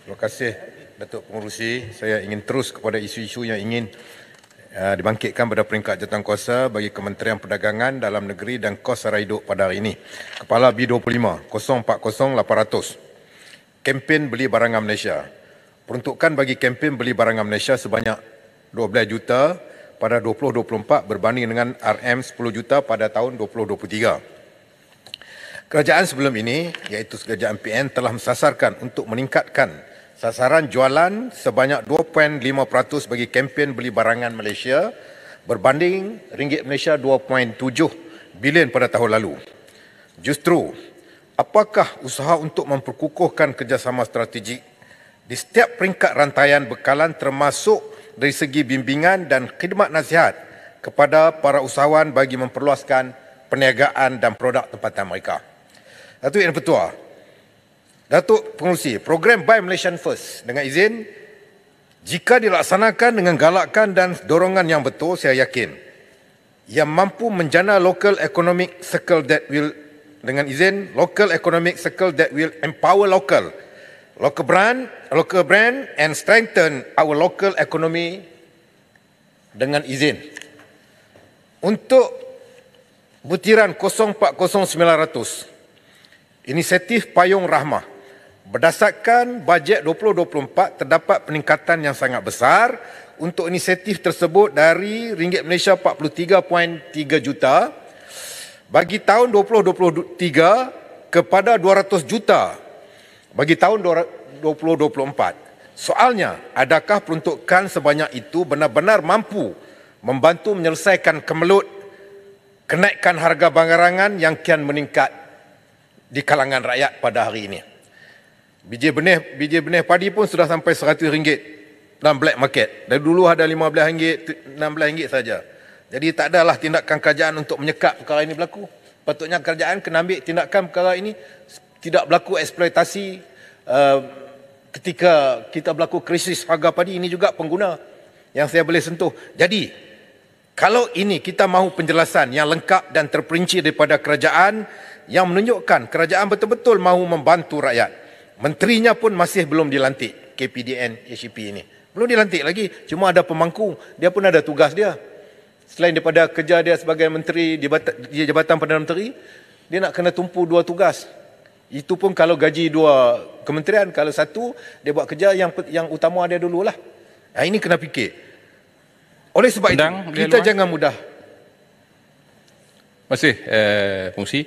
Terima kasih Datuk Pengurusi. Saya ingin terus kepada isu-isu yang ingin uh, dibangkitkan pada peringkat jawatankuasa bagi Kementerian Perdagangan Dalam Negeri dan Kos Sara Hidup pada hari ini. Kepala B25 040800 Kempen Beli Barangan Malaysia Peruntukan bagi kempen beli barangan Malaysia sebanyak 12 juta pada 2024 berbanding dengan RM10 juta pada tahun 2023. Kerajaan sebelum ini iaitu kerajaan PN telah mensasarkan untuk meningkatkan sasaran jualan sebanyak 2.5% bagi kempen beli barangan Malaysia berbanding ringgit Malaysia 2.7 bilion pada tahun lalu. Justru, apakah usaha untuk memperkukuhkan kerjasama strategik di setiap peringkat rantaian bekalan termasuk dari segi bimbingan dan khidmat nasihat kepada para usahawan bagi memperluaskan perniagaan dan produk tempatan mereka. Datuk Yang Pertua, Datuk Pengurusi, program Buy Malaysian First dengan izin jika dilaksanakan dengan galakan dan dorongan yang betul, saya yakin ia mampu menjana local economic circle that will dengan izin local economic circle that will empower local local brand local brand and strengthen our local economy dengan izin untuk butiran 040900 inisiatif payung rahmah Berdasarkan bajet 2024 terdapat peningkatan yang sangat besar untuk inisiatif tersebut dari ringgit Malaysia 43.3 juta bagi tahun 2023 kepada 200 juta bagi tahun 2024. Soalnya, adakah peruntukan sebanyak itu benar-benar mampu membantu menyelesaikan kemelut kenaikan harga barangan yang kian meningkat di kalangan rakyat pada hari ini? Biji benih biji benih padi pun sudah sampai RM100 dalam black market. Dari dulu ada RM15, RM16 saja. Jadi tak adalah tindakan kerajaan untuk menyekat perkara ini berlaku. Patutnya kerajaan kena ambil tindakan perkara ini tidak berlaku eksploitasi uh, ketika kita berlaku krisis harga padi ini juga pengguna yang saya boleh sentuh. Jadi kalau ini kita mahu penjelasan yang lengkap dan terperinci daripada kerajaan yang menunjukkan kerajaan betul-betul mahu membantu rakyat. Menterinya pun masih belum dilantik KPDN HEP ini. Belum dilantik lagi. Cuma ada pemangku. Dia pun ada tugas dia. Selain daripada kerja dia sebagai menteri di Jabatan Perdana Menteri, dia nak kena tumpu dua tugas. Itu pun kalau gaji dua kementerian, kalau satu, dia buat kerja yang yang utama dia dululah. Nah, ini kena fikir. Oleh sebab Undang, itu, kita luar. jangan mudah. Masih, eh, fungsi.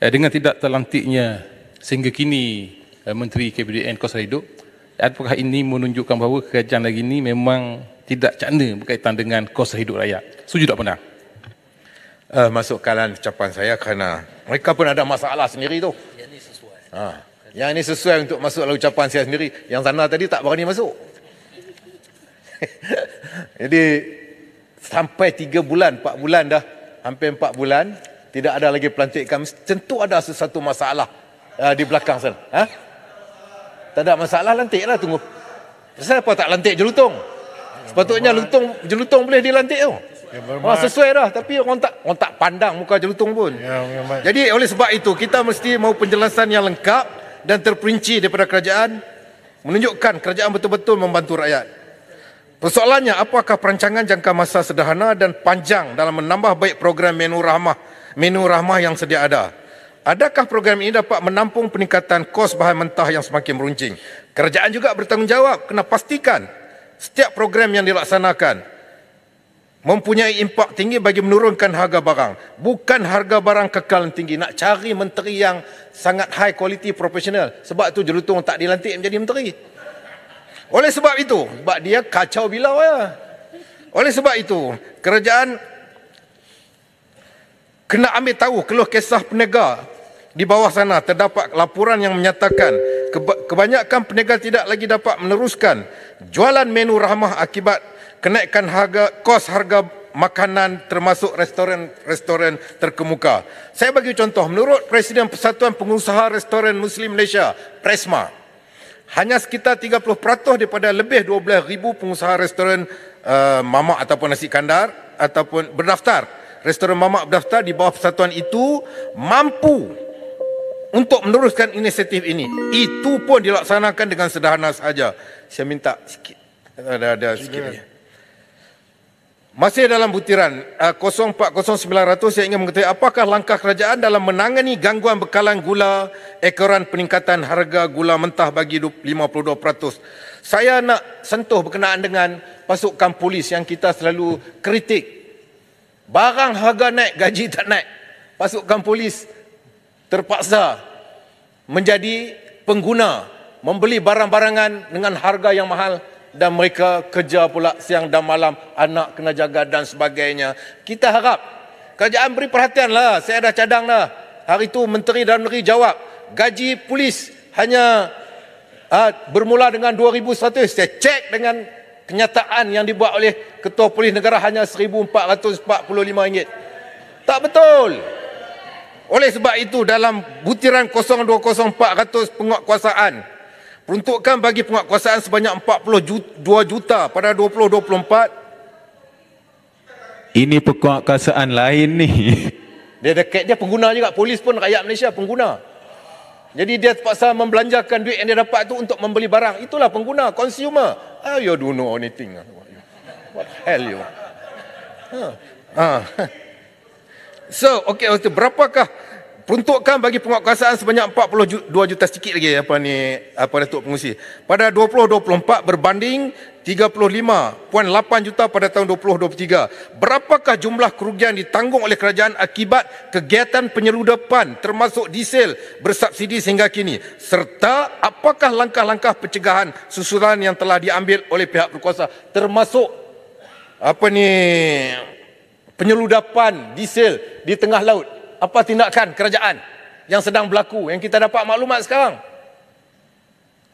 Eh, dengan tidak terlantiknya sehingga kini Eh, Menteri KBDN Kos Raidup apakah ini menunjukkan bahawa kerajaan lagi ini memang tidak cakna berkaitan dengan kos hidup rakyat setuju tak pernah eh, uh, masuk kalan ucapan saya kerana mereka pun ada masalah sendiri tu yang ini sesuai ha. yang ini sesuai untuk masuk dalam ucapan saya sendiri yang sana tadi tak berani masuk jadi sampai 3 bulan 4 bulan dah hampir 4 bulan tidak ada lagi pelantikan tentu ada sesuatu masalah uh, di belakang sana ha? Tak ada masalah lantiklah tunggu. Pasal apa tak lantik jelutong? Sepatutnya lutung jelutong boleh dilantik tu. Oh, sesuai dah tapi orang tak orang tak pandang muka jelutong pun. Ya, Jadi oleh sebab itu kita mesti mahu penjelasan yang lengkap dan terperinci daripada kerajaan menunjukkan kerajaan betul-betul membantu rakyat. Persoalannya apakah perancangan jangka masa sederhana dan panjang dalam menambah baik program menu rahmah menu rahmah yang sedia ada? Adakah program ini dapat menampung peningkatan kos bahan mentah yang semakin meruncing? Kerajaan juga bertanggungjawab kena pastikan setiap program yang dilaksanakan mempunyai impak tinggi bagi menurunkan harga barang. Bukan harga barang kekal yang tinggi. Nak cari menteri yang sangat high quality profesional. Sebab tu jelutung tak dilantik menjadi menteri. Oleh sebab itu, sebab dia kacau bilau ya. Oleh sebab itu, kerajaan kena ambil tahu keluh kesah peniaga di bawah sana terdapat laporan yang menyatakan kebanyakan peniaga tidak lagi dapat meneruskan jualan menu rahmah akibat kenaikan harga kos harga makanan termasuk restoran-restoran terkemuka. Saya bagi contoh menurut Presiden Persatuan Pengusaha Restoran Muslim Malaysia Presma hanya sekitar 30% daripada lebih 12000 pengusaha restoran uh, mamak ataupun nasi kandar ataupun berdaftar restoran mamak berdaftar di bawah persatuan itu mampu untuk meneruskan inisiatif ini. Itu pun dilaksanakan dengan sederhana saja. Saya minta sikit. Ada ada sikit. Ya. Masih dalam butiran uh, eh, 040900 saya ingin mengetahui apakah langkah kerajaan dalam menangani gangguan bekalan gula ekoran peningkatan harga gula mentah bagi 52%. Saya nak sentuh berkenaan dengan pasukan polis yang kita selalu kritik. Barang harga naik, gaji tak naik. Pasukan polis terpaksa menjadi pengguna membeli barang-barangan dengan harga yang mahal dan mereka kerja pula siang dan malam anak kena jaga dan sebagainya kita harap kerajaan beri perhatian lah. saya dah cadang dah hari itu menteri dalam negeri jawab gaji polis hanya uh, bermula dengan 2100 saya cek dengan kenyataan yang dibuat oleh ketua polis negara hanya 1445 ringgit tak betul oleh sebab itu dalam butiran 02400 penguatkuasaan peruntukan bagi penguatkuasaan sebanyak 42 juta, pada 2024 ini penguatkuasaan lain ni dia dekat dia pengguna juga polis pun rakyat Malaysia pengguna jadi dia terpaksa membelanjakan duit yang dia dapat tu untuk membeli barang itulah pengguna consumer oh, you don't know anything ah, what the hell you ha huh. ha huh. So, okey waktu berapakah peruntukan bagi penguatkuasaan sebanyak 42 juta sikit lagi apa ni apa Datuk pengusi. Pada 2024 berbanding 35.8 juta pada tahun 2023. Berapakah jumlah kerugian ditanggung oleh kerajaan akibat kegiatan penyeludupan termasuk diesel bersubsidi sehingga kini? Serta apakah langkah-langkah pencegahan susulan yang telah diambil oleh pihak berkuasa termasuk apa ni penyeludapan diesel di tengah laut. Apa tindakan kerajaan yang sedang berlaku yang kita dapat maklumat sekarang?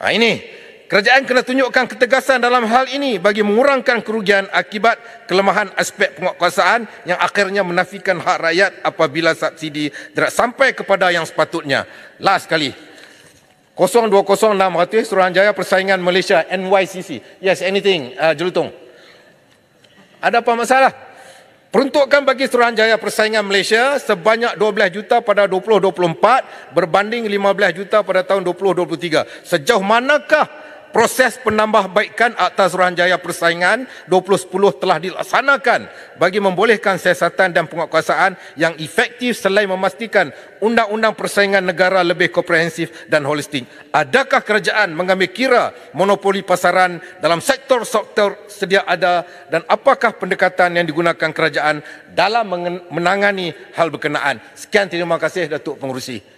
Ha, ini kerajaan kena tunjukkan ketegasan dalam hal ini bagi mengurangkan kerugian akibat kelemahan aspek penguatkuasaan yang akhirnya menafikan hak rakyat apabila subsidi tidak sampai kepada yang sepatutnya. Last sekali. 020600 Suruhanjaya Persaingan Malaysia NYCC. Yes, anything, uh, Jelutong. Ada apa masalah? Peruntukan bagi Suruhanjaya Persaingan Malaysia sebanyak 12 juta pada 2024 berbanding 15 juta pada tahun 2023. Sejauh manakah proses penambahbaikan Akta Suruhanjaya Persaingan 2010 telah dilaksanakan bagi membolehkan siasatan dan penguatkuasaan yang efektif selain memastikan undang-undang persaingan negara lebih komprehensif dan holistik. Adakah kerajaan mengambil kira monopoli pasaran dalam sektor-sektor sedia ada dan apakah pendekatan yang digunakan kerajaan dalam menangani hal berkenaan? Sekian terima kasih Datuk Pengurusi.